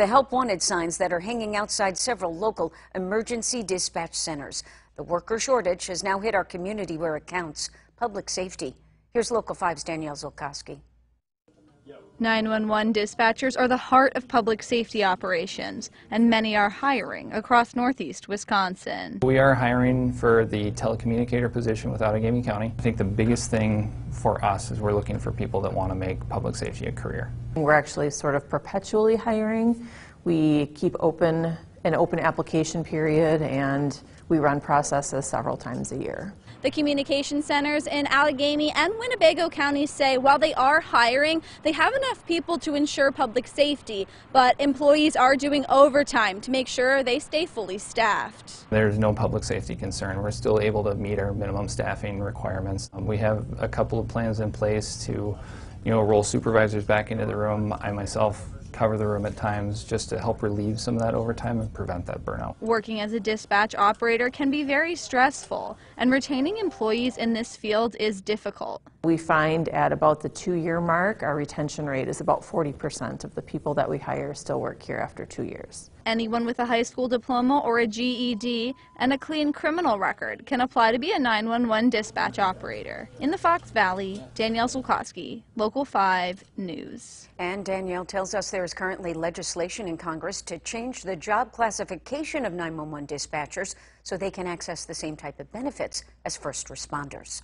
The help wanted signs that are hanging outside several local emergency dispatch centers. The worker shortage has now hit our community where it counts public safety. Here's Local 5's Danielle Zolkowski. 911 dispatchers are the heart of public safety operations, and many are hiring across northeast Wisconsin. We are hiring for the telecommunicator position with Outagamie County. I think the biggest thing for us is we're looking for people that want to make public safety a career. We're actually sort of perpetually hiring. We keep open an open application period and we run processes several times a year. The communication centers in Allegheny and Winnebago counties say while they are hiring, they have enough people to ensure public safety, but employees are doing overtime to make sure they stay fully staffed. There's no public safety concern. We're still able to meet our minimum staffing requirements. Um, we have a couple of plans in place to you know, roll supervisors back into the room. I myself cover the room at times just to help relieve some of that overtime and prevent that burnout. Working as a dispatch operator can be very stressful, and retaining employees in this field is difficult. We find at about the two year mark, our retention rate is about 40% of the people that we hire still work here after two years. Anyone with a high school diploma or a GED and a clean criminal record can apply to be a 911 dispatch operator. In the Fox Valley, Danielle Zulkowski, Local 5 News. And Danielle tells us there is currently legislation in Congress to change the job classification of 911 dispatchers so they can access the same type of benefits as first responders.